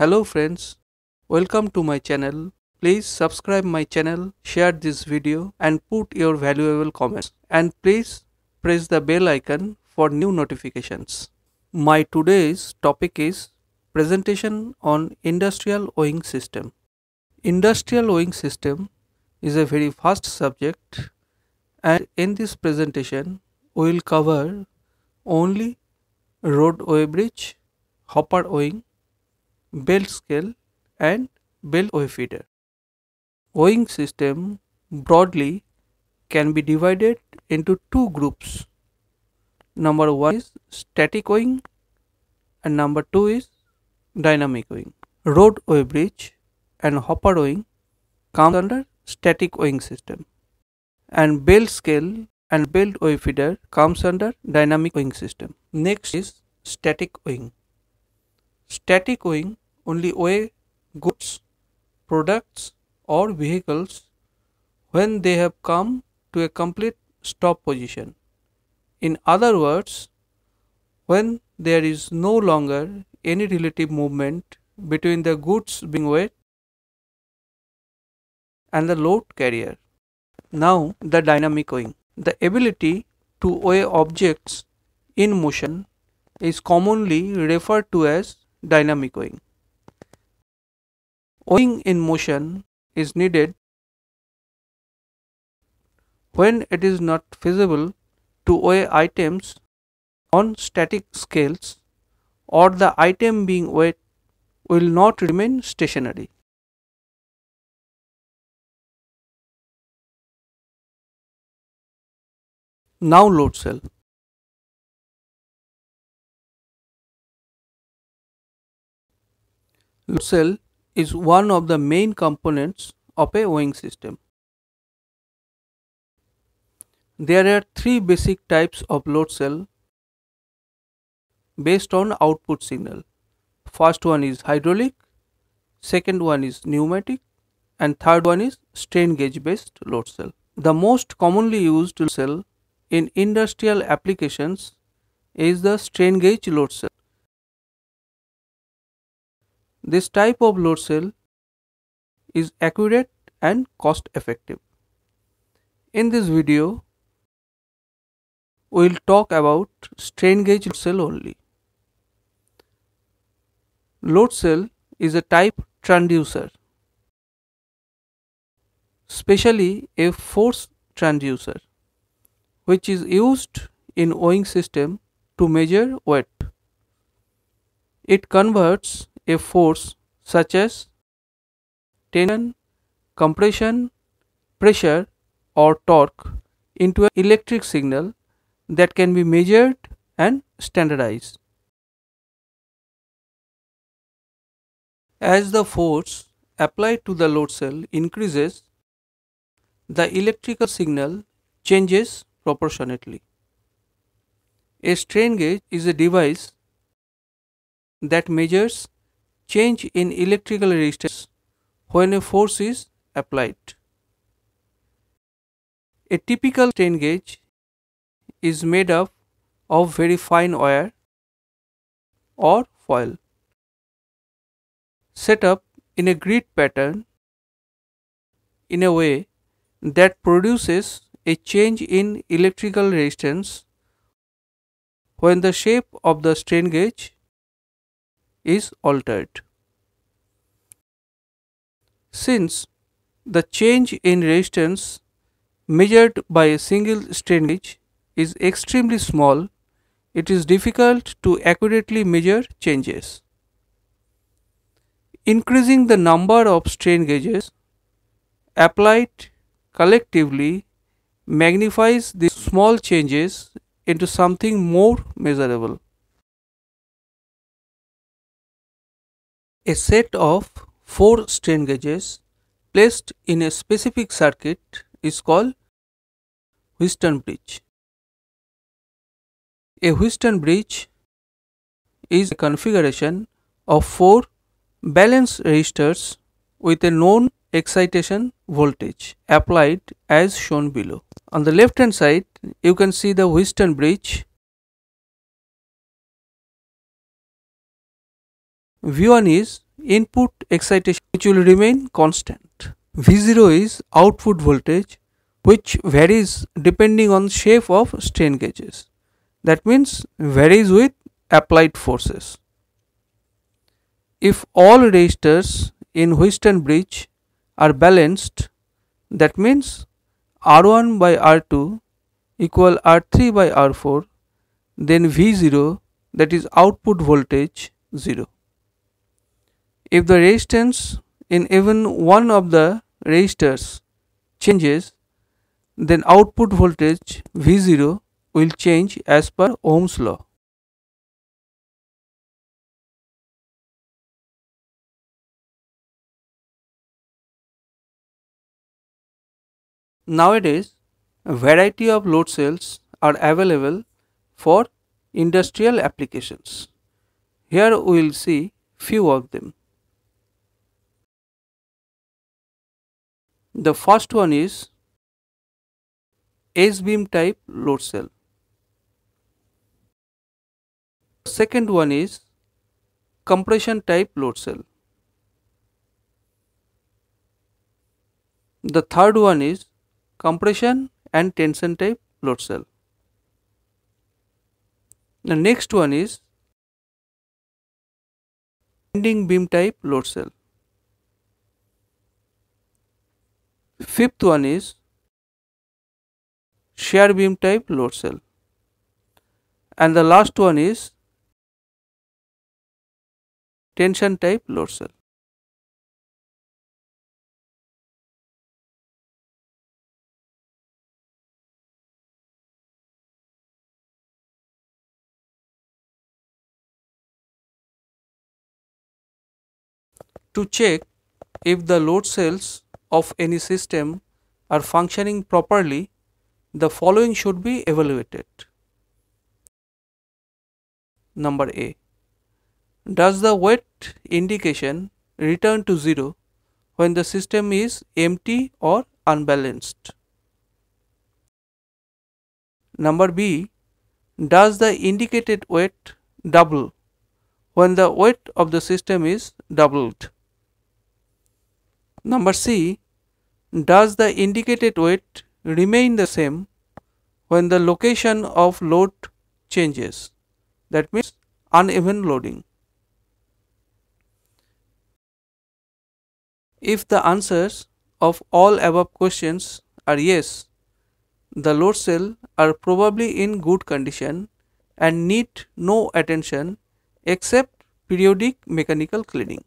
Hello friends, welcome to my channel. Please subscribe my channel, share this video and put your valuable comments. And please press the bell icon for new notifications. My today's topic is presentation on industrial owing system. Industrial owing system is a very fast subject and in this presentation we will cover only roadway bridge, hopper owing. Belt scale and belt OA feeder. Weighing system broadly can be divided into two groups. Number one is static weighing and number two is dynamic weighing. Road OA bridge and hopper weighing comes under static weighing system and belt scale and belt OA feeder comes under dynamic wing system. Next is static wing. Static wing only way goods, products, or vehicles when they have come to a complete stop position. In other words, when there is no longer any relative movement between the goods being weighed and the load carrier. Now, the dynamic weighing. The ability to weigh objects in motion is commonly referred to as dynamic weighing. Owing in motion is needed when it is not feasible to weigh items on static scales or the item being weighed will not remain stationary. Now load cell. Load cell is one of the main components of a weighing system. There are three basic types of load cell based on output signal. First one is hydraulic, second one is pneumatic and third one is strain gauge based load cell. The most commonly used cell in industrial applications is the strain gauge load cell. This type of load cell is accurate and cost effective. In this video, we will talk about strain gauge cell only. Load cell is a type transducer, specially a force transducer, which is used in weighing system to measure weight. It converts a force such as tension, compression, pressure or torque into an electric signal that can be measured and standardized. As the force applied to the load cell increases, the electrical signal changes proportionately. A strain gauge is a device that measures change in electrical resistance when a force is applied. A typical strain gauge is made up of very fine wire or foil set up in a grid pattern in a way that produces a change in electrical resistance when the shape of the strain gauge is altered. Since the change in resistance measured by a single strain gauge is extremely small, it is difficult to accurately measure changes. Increasing the number of strain gauges applied collectively magnifies the small changes into something more measurable. A set of four strain gauges placed in a specific circuit is called Wheaton bridge. A Wheaton bridge is a configuration of four balanced resistors with a known excitation voltage applied as shown below. On the left hand side you can see the Wheaton bridge V1 is input excitation which will remain constant. V0 is output voltage which varies depending on shape of strain gauges. That means varies with applied forces. If all resistors in Wheatstone bridge are balanced, that means R1 by R2 equal R3 by R4, then V0 that is output voltage 0. If the resistance in even one of the resistors changes, then output voltage V0 will change as per Ohm's law. Nowadays, a variety of load cells are available for industrial applications. Here we will see few of them. The first one is S-beam type load cell. Second one is compression type load cell. The third one is compression and tension type load cell. The next one is bending beam type load cell. Fifth one is shear beam type load cell. And the last one is tension type load cell. To check if the load cells of any system are functioning properly, the following should be evaluated. Number A. Does the weight indication return to 0 when the system is empty or unbalanced? Number B. Does the indicated weight double when the weight of the system is doubled? Number C. Does the indicated weight remain the same when the location of load changes? That means uneven loading. If the answers of all above questions are yes, the load cell are probably in good condition and need no attention except periodic mechanical cleaning.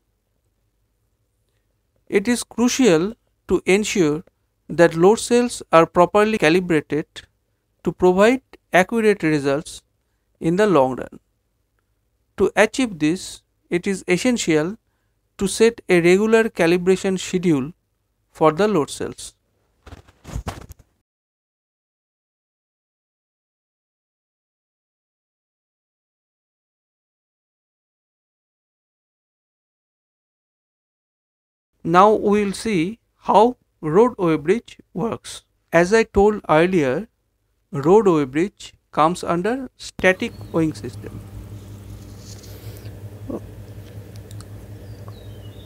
It is crucial to ensure that load cells are properly calibrated to provide accurate results in the long run. To achieve this, it is essential to set a regular calibration schedule for the load cells. Now we will see how roadway bridge works. As I told earlier, roadway bridge comes under static weighing system.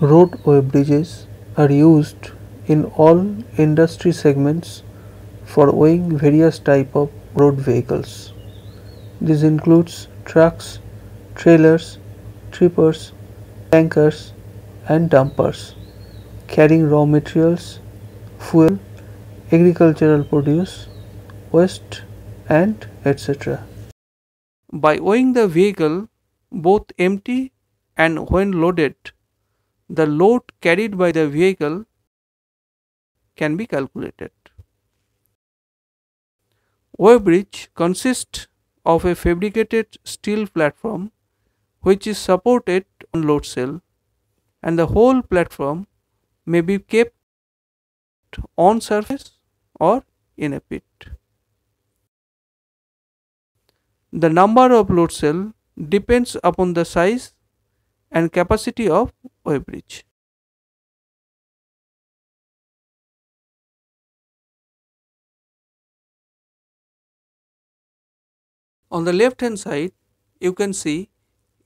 Roadway bridges are used in all industry segments for weighing various type of road vehicles. This includes trucks, trailers, trippers, tankers and dumpers carrying raw materials, fuel, agricultural produce, waste and etc. By weighing the vehicle both empty and when loaded, the load carried by the vehicle can be calculated. Web bridge consists of a fabricated steel platform which is supported on load cell and the whole platform may be kept on surface or in a pit. The number of load cell depends upon the size and capacity of web bridge. On the left hand side, you can see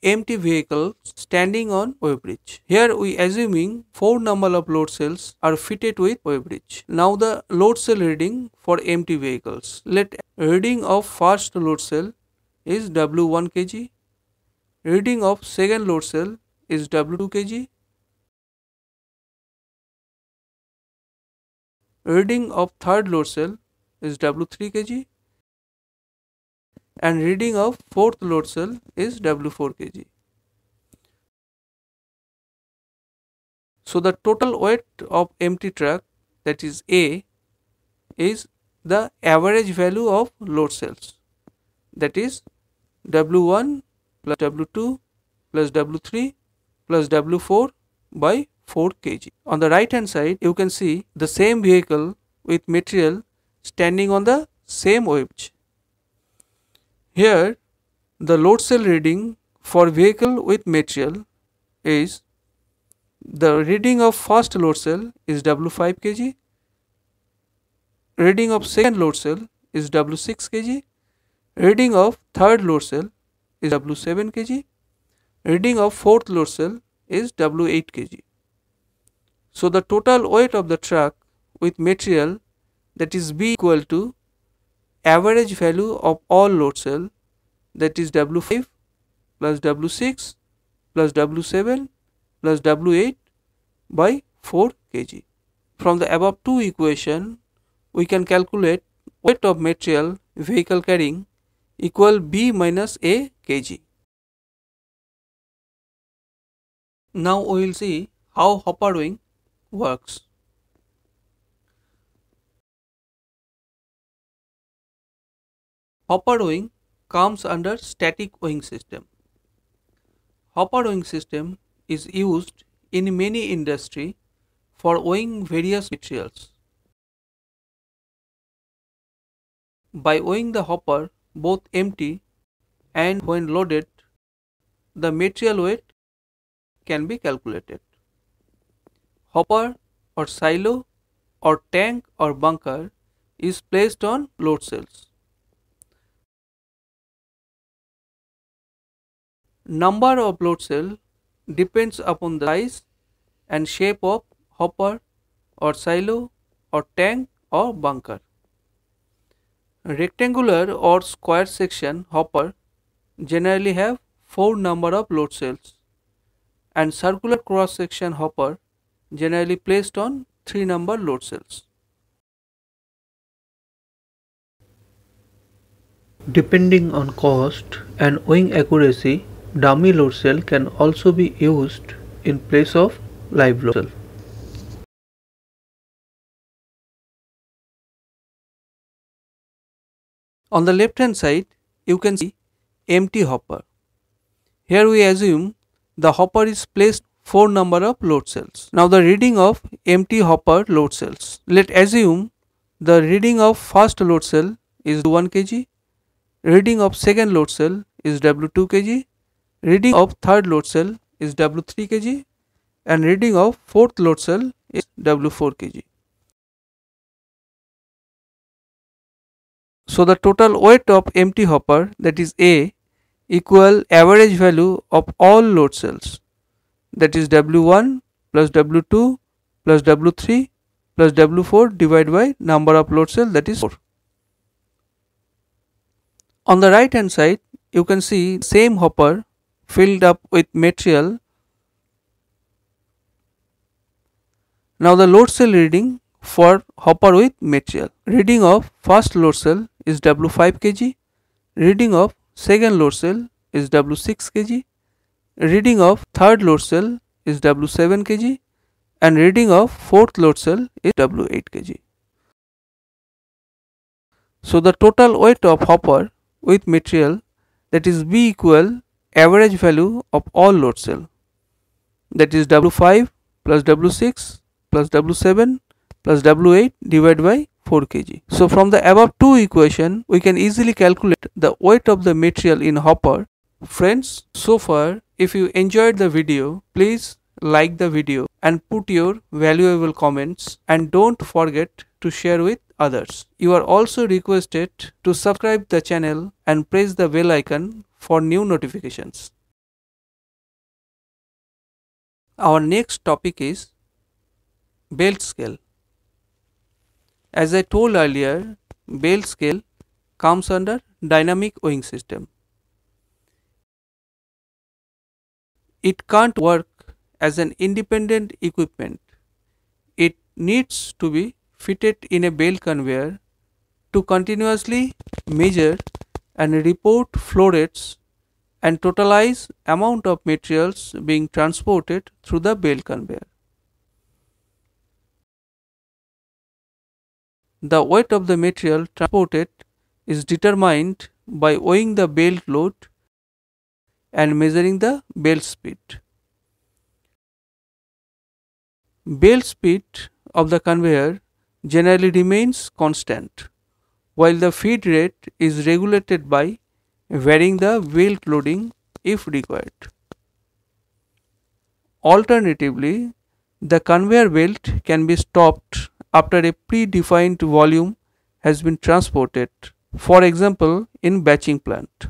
empty vehicle standing on web bridge. Here we assuming 4 number of load cells are fitted with web bridge. Now the load cell reading for empty vehicles. Let reading of first load cell is W1 kg. Reading of second load cell is W2 kg. Reading of third load cell is W3 kg and reading of fourth load cell is W4 kg. So the total weight of empty truck that is A is the average value of load cells that is W1 plus W2 plus W3 plus W4 by 4 kg. On the right hand side you can see the same vehicle with material standing on the same wedge here, the load cell reading for vehicle with material is the reading of first load cell is W5 kg, reading of second load cell is W6 kg, reading of third load cell is W7 kg, reading of fourth load cell is W8 kg. So the total weight of the truck with material that is B equal to average value of all load cell that is W5 plus W6 plus W7 plus W8 by 4 kg. From the above two equation, we can calculate weight of material vehicle carrying equal B minus A kg. Now we will see how hopper wing works. Hopper wing comes under static wing system. Hopper wing system is used in many industry for owing various materials. By owing the hopper both empty and when loaded, the material weight can be calculated. Hopper or silo or tank or bunker is placed on load cells. Number of blood cell depends upon the size and shape of hopper or silo or tank or bunker. Rectangular or square section hopper generally have 4 number of load cells and circular cross section hopper generally placed on 3 number load cells. Depending on cost and weighing accuracy, dummy load cell can also be used in place of live load cell. On the left hand side, you can see empty hopper. Here we assume the hopper is placed 4 number of load cells. Now the reading of empty hopper load cells. Let assume the reading of first load cell is 1 kg, reading of second load cell is W2 kg Reading of third load cell is W3 kg and reading of fourth load cell is W4 kg. So the total weight of empty hopper that is A equal average value of all load cells that is W1 plus W2 plus W3 plus W4 divided by number of load cell that is 4. On the right hand side you can see same hopper filled up with material. Now the load cell reading for hopper with material. Reading of first load cell is W5 kg, reading of second load cell is W6 kg, reading of third load cell is W7 kg and reading of fourth load cell is W8 kg. So the total weight of hopper with material that is B equal average value of all load cell that is W5 plus W6 plus W7 plus W8 divided by 4 kg. So from the above two equation we can easily calculate the weight of the material in hopper. Friends so far if you enjoyed the video please like the video and put your valuable comments and don't forget to share with others. You are also requested to subscribe the channel and press the bell icon for new notifications. Our next topic is belt scale. As I told earlier, belt scale comes under dynamic weighing system. It can't work as an independent equipment. It needs to be fitted in a belt conveyor to continuously measure and report flow rates and totalize amount of materials being transported through the belt conveyor. The weight of the material transported is determined by weighing the belt load and measuring the belt speed. Belt speed of the conveyor generally remains constant while the feed rate is regulated by varying the wilt loading if required. Alternatively, the conveyor belt can be stopped after a predefined volume has been transported, for example in batching plant.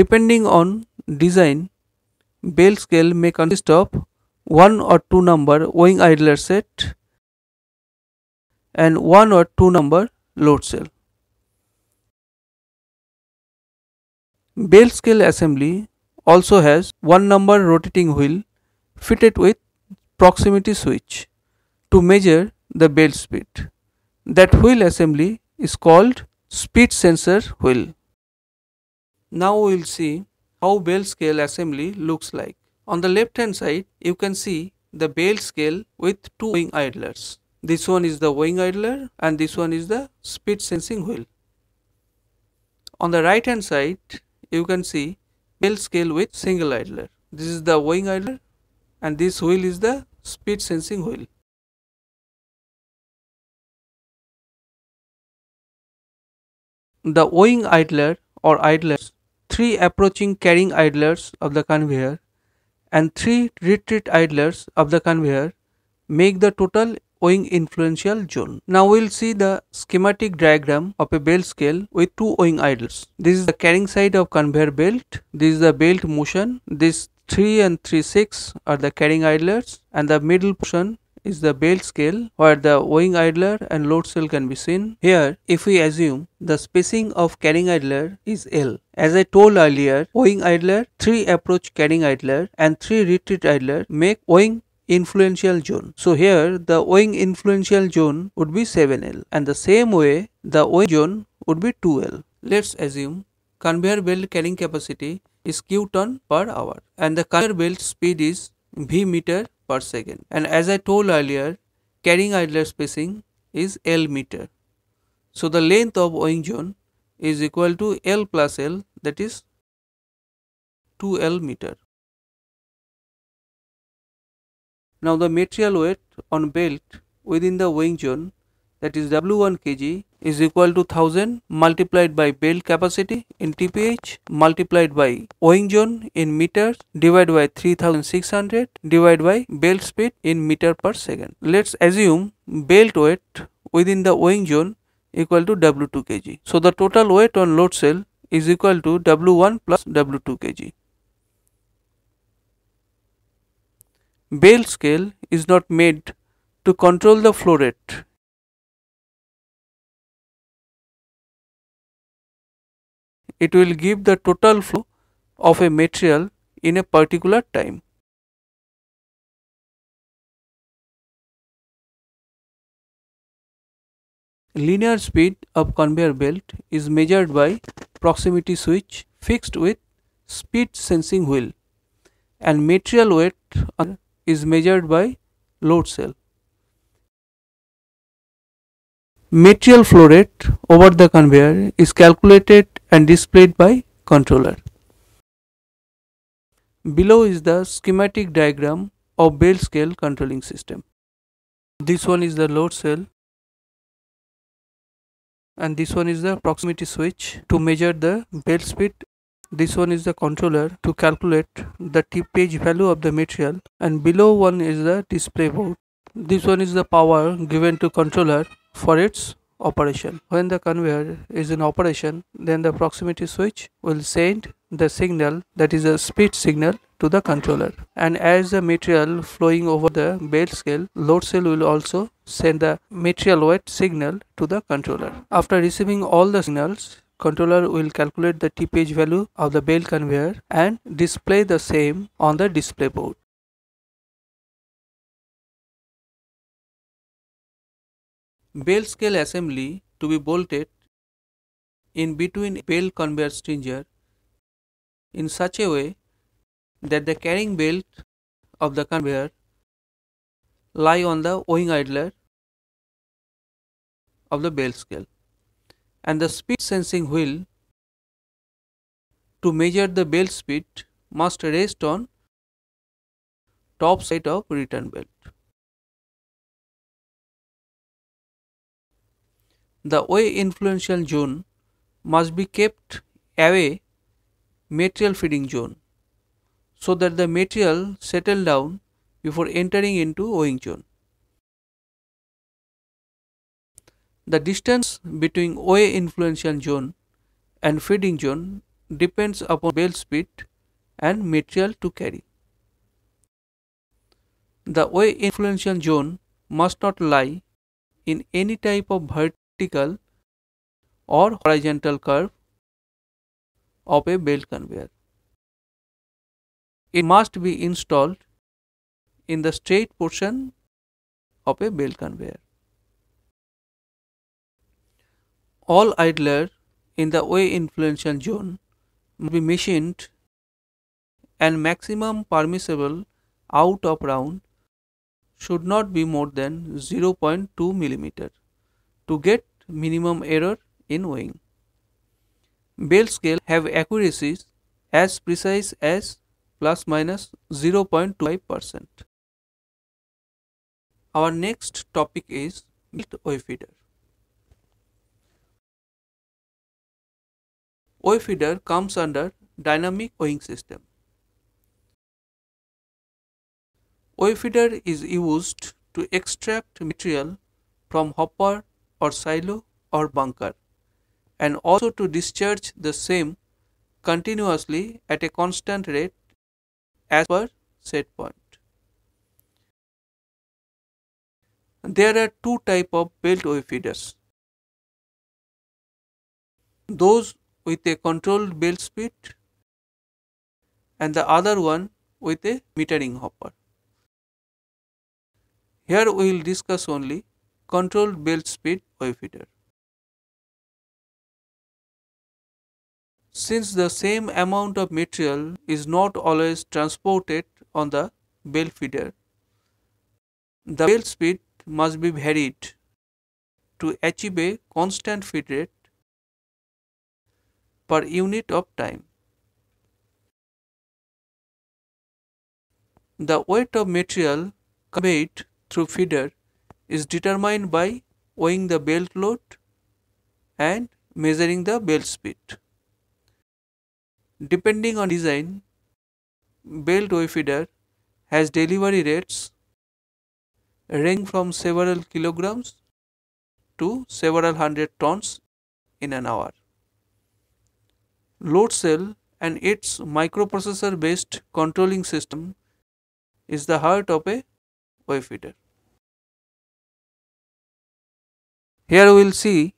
Depending on design, bale scale may consist of one or two number wing idler set and one or two number load cell. Bell scale assembly also has one number rotating wheel fitted with proximity switch to measure the bell speed. That wheel assembly is called speed sensor wheel. Now we will see how bell scale assembly looks like. On the left hand side, you can see the bale scale with two wing idlers. This one is the wing idler and this one is the speed sensing wheel. On the right hand side, you can see bale scale with single idler. This is the wing idler and this wheel is the speed sensing wheel. The wing idler or idlers, three approaching carrying idlers of the conveyor and three retreat idlers of the conveyor make the total owing influential zone. Now we'll see the schematic diagram of a belt scale with two owing idlers. This is the carrying side of conveyor belt, this is the belt motion, this 3 and 3 6 are the carrying idlers and the middle portion is the belt scale where the weighing idler and load cell can be seen. Here, if we assume the spacing of carrying idler is L. As I told earlier, weighing idler, 3 approach carrying idler and 3 retreat idler make weighing influential zone. So here the weighing influential zone would be 7L and the same way the weighing zone would be 2L. Let's assume conveyor belt carrying capacity is q ton per hour and the conveyor belt speed is v meter per second and as I told earlier carrying idler spacing is L meter. So the length of owing zone is equal to L plus L that is 2L meter. Now the material weight on belt within the weighing zone that is W1 kg is equal to 1000 multiplied by belt capacity in TPH multiplied by owing zone in meters divided by 3600 divided by belt speed in meter per second. Let's assume belt weight within the owing zone equal to W2 kg. So the total weight on load cell is equal to W1 plus W2 kg. Bale scale is not made to control the flow rate it will give the total flow of a material in a particular time. Linear speed of conveyor belt is measured by proximity switch fixed with speed sensing wheel and material weight is measured by load cell. Material flow rate over the conveyor is calculated and displayed by controller. Below is the schematic diagram of bell scale controlling system. This one is the load cell and this one is the proximity switch to measure the bell speed. This one is the controller to calculate the tip page value of the material and below one is the display board. This one is the power given to controller for its operation. When the conveyor is in operation, then the proximity switch will send the signal that is a speed signal to the controller and as the material flowing over the belt scale load cell will also send the material weight signal to the controller after receiving all the signals controller will calculate the tph value of the belt conveyor and display the same on the display board Bell scale assembly to be bolted in between bell conveyor stringer in such a way that the carrying belt of the conveyor lie on the owing idler of the bell scale and the speed sensing wheel to measure the bell speed must rest on top side of return belt. The way influential zone must be kept away material feeding zone so that the material settle down before entering into owing zone. The distance between OA influential zone and feeding zone depends upon bale speed and material to carry. The OA influential zone must not lie in any type of vertical vertical or horizontal curve of a belt conveyor. It must be installed in the straight portion of a belt conveyor. All idler in the way influential zone must be machined and maximum permissible out of round should not be more than 0.2 millimeter to get minimum error in weighing. Bell scale have accuracies as precise as plus minus 0.25%. Our next topic is feeder. Oil feeder comes under dynamic weighing system. feeder is used to extract material from hopper or silo or bunker and also to discharge the same continuously at a constant rate as per set point. There are two type of beltway feeders. Those with a controlled belt speed and the other one with a metering hopper. Here we will discuss only controlled belt speed feeder. Since the same amount of material is not always transported on the belt feeder, the belt speed must be varied to achieve a constant feed rate per unit of time. The weight of material conveyed through feeder is determined by weighing the belt load and measuring the belt speed. Depending on design, belt weigh feeder has delivery rates ranging from several kilograms to several hundred tons in an hour. Load cell and its microprocessor based controlling system is the heart of a weigh feeder. Here we will see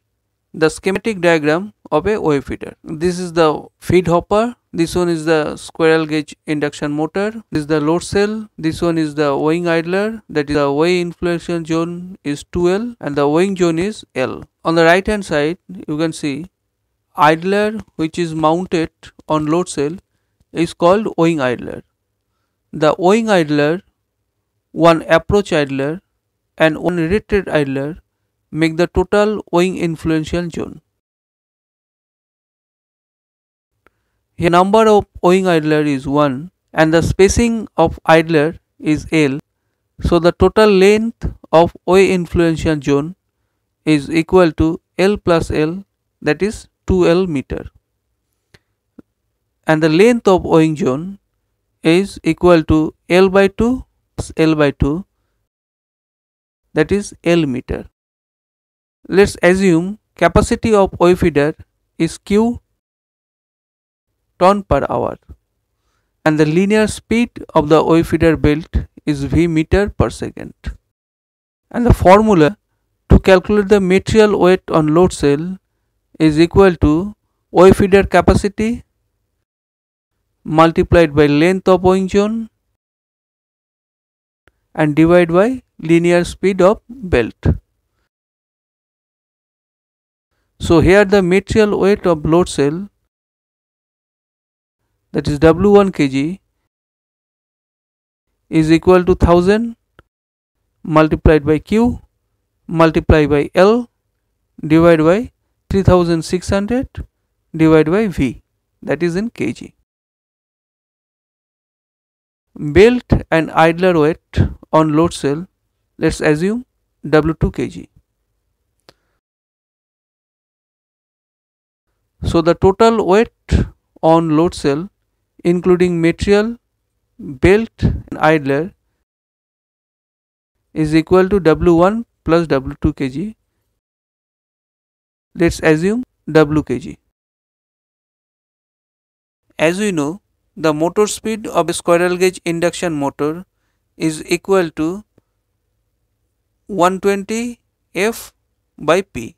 the schematic diagram of a wave feeder. This is the feed hopper. This one is the squirrel cage induction motor. This is the load cell. This one is the weighing idler. That is the weigh inflation zone is 2L and the weighing zone is L. On the right hand side you can see idler which is mounted on load cell is called weighing idler. The weighing idler, one approach idler and one rated idler make the total owing influential zone. Here number of owing idler is 1 and the spacing of idler is L. So the total length of owing influential zone is equal to L plus L that is 2L meter. And the length of owing zone is equal to L by 2 plus L by 2 that is L meter. Let's assume capacity of wave feeder is q ton per hour and the linear speed of the wave feeder belt is v meter per second. And the formula to calculate the material weight on load cell is equal to wave feeder capacity multiplied by length of wing zone and divided by linear speed of belt. So here the material weight of blood cell that is W1 kg is equal to 1000 multiplied by Q multiplied by L divided by 3600 divided by V that is in kg. Belt and idler weight on load cell let's assume W2 kg. So the total weight on load cell including material, belt and idler is equal to W1 plus W2 kg. Let's assume W kg. As we know, the motor speed of a squirrel cage induction motor is equal to 120 F by P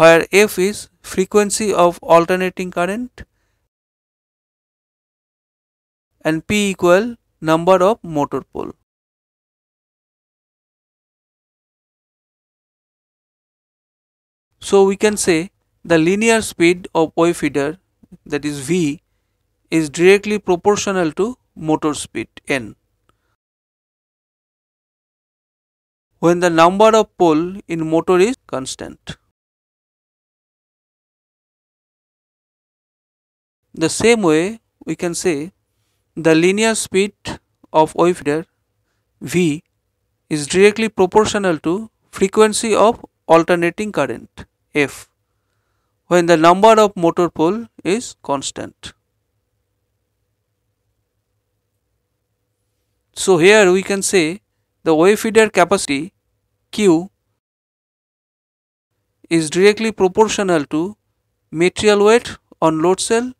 where f is frequency of alternating current and p equal number of motor pole. So we can say the linear speed of wave feeder that is v is directly proportional to motor speed n. When the number of pole in motor is constant. The same way we can say the linear speed of wave V is directly proportional to frequency of alternating current F when the number of motor pole is constant. So here we can say the wave feeder capacity Q is directly proportional to material weight on load cell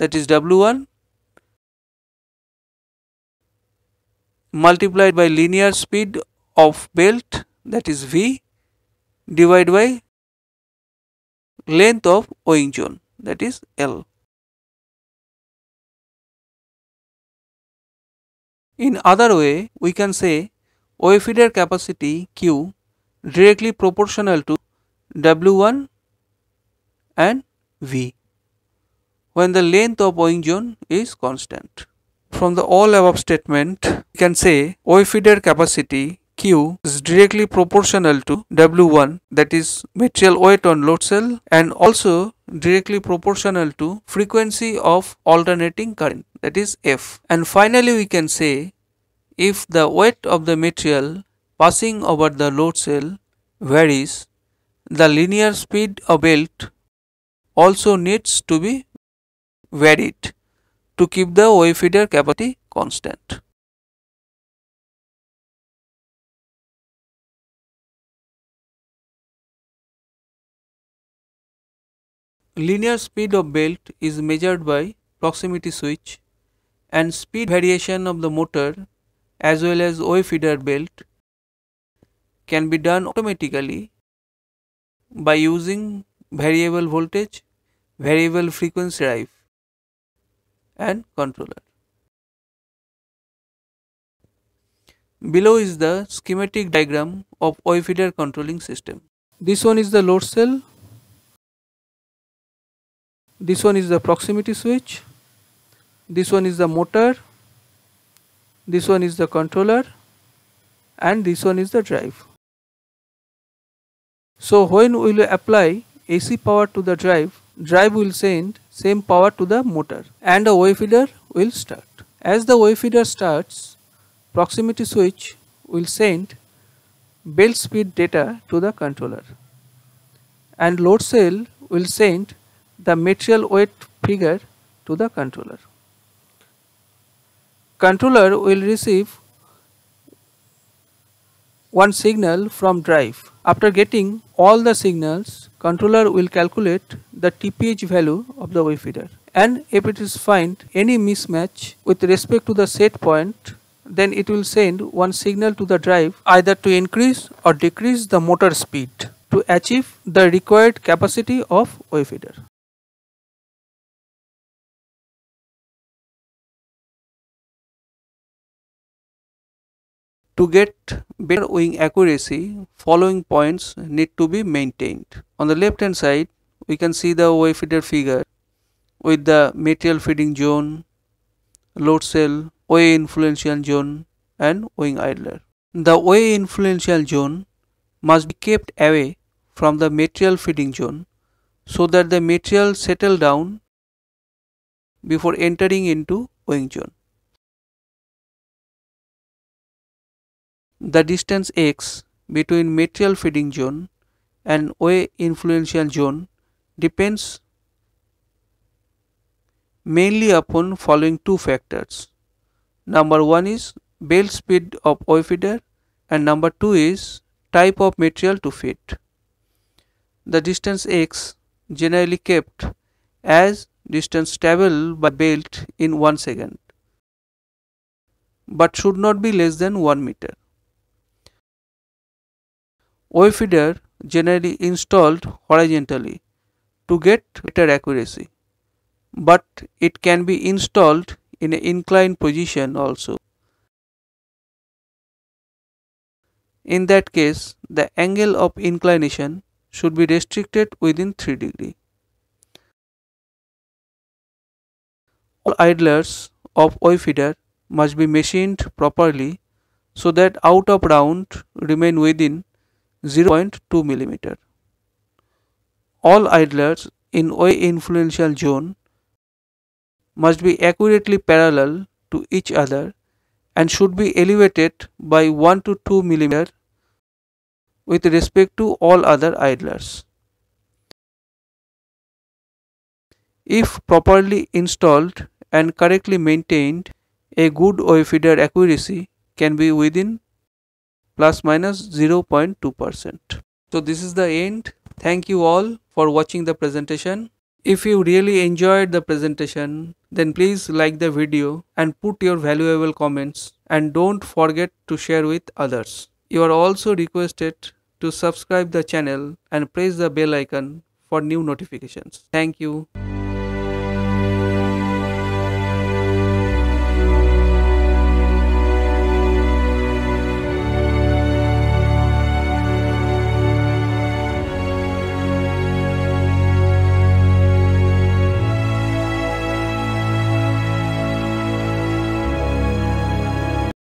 that is W1 multiplied by linear speed of belt that is V divided by length of owing zone that is L. In other way, we can say wave feeder capacity Q directly proportional to W1 and V when the length of Boeing zone is constant. From the all above statement, we can say feeder capacity Q is directly proportional to W1 that is material weight on load cell and also directly proportional to frequency of alternating current that is F. And finally we can say if the weight of the material passing over the load cell varies, the linear speed of belt also needs to be vary it to keep the wave feeder capacity constant. Linear speed of belt is measured by proximity switch and speed variation of the motor as well as wave feeder belt can be done automatically by using variable voltage, variable frequency drive and controller. Below is the schematic diagram of oil feeder controlling system. This one is the load cell. This one is the proximity switch. This one is the motor. This one is the controller. And this one is the drive. So when we will apply AC power to the drive, drive will send same power to the motor and the wave feeder will start. As the wave feeder starts, proximity switch will send belt speed data to the controller and load cell will send the material weight figure to the controller. Controller will receive one signal from drive. After getting all the signals, controller will calculate the TPH value of the wave feeder and if it is find any mismatch with respect to the set point then it will send one signal to the drive either to increase or decrease the motor speed to achieve the required capacity of wave feeder. To get better wing accuracy, following points need to be maintained. On the left hand side, we can see the OA feeder figure with the material feeding zone, load cell, OA influential zone and wing idler. The OA influential zone must be kept away from the material feeding zone so that the material settle down before entering into wing zone. The distance x between material feeding zone and way influential zone depends mainly upon following two factors. Number one is bale speed of oil feeder and number two is type of material to feed. The distance x generally kept as distance stable by belt in 1 second but should not be less than 1 meter. Wave feeder generally installed horizontally to get better accuracy, but it can be installed in an inclined position also. In that case, the angle of inclination should be restricted within 3 degree. All idlers of wave feeder must be machined properly so that out of round remain within 0.2 millimeter. All idlers in OA influential zone must be accurately parallel to each other and should be elevated by 1 to 2 millimeter with respect to all other idlers. If properly installed and correctly maintained, a good oil feeder accuracy can be within plus minus 0.2%. So this is the end. Thank you all for watching the presentation. If you really enjoyed the presentation, then please like the video and put your valuable comments and don't forget to share with others. You are also requested to subscribe the channel and press the bell icon for new notifications. Thank you.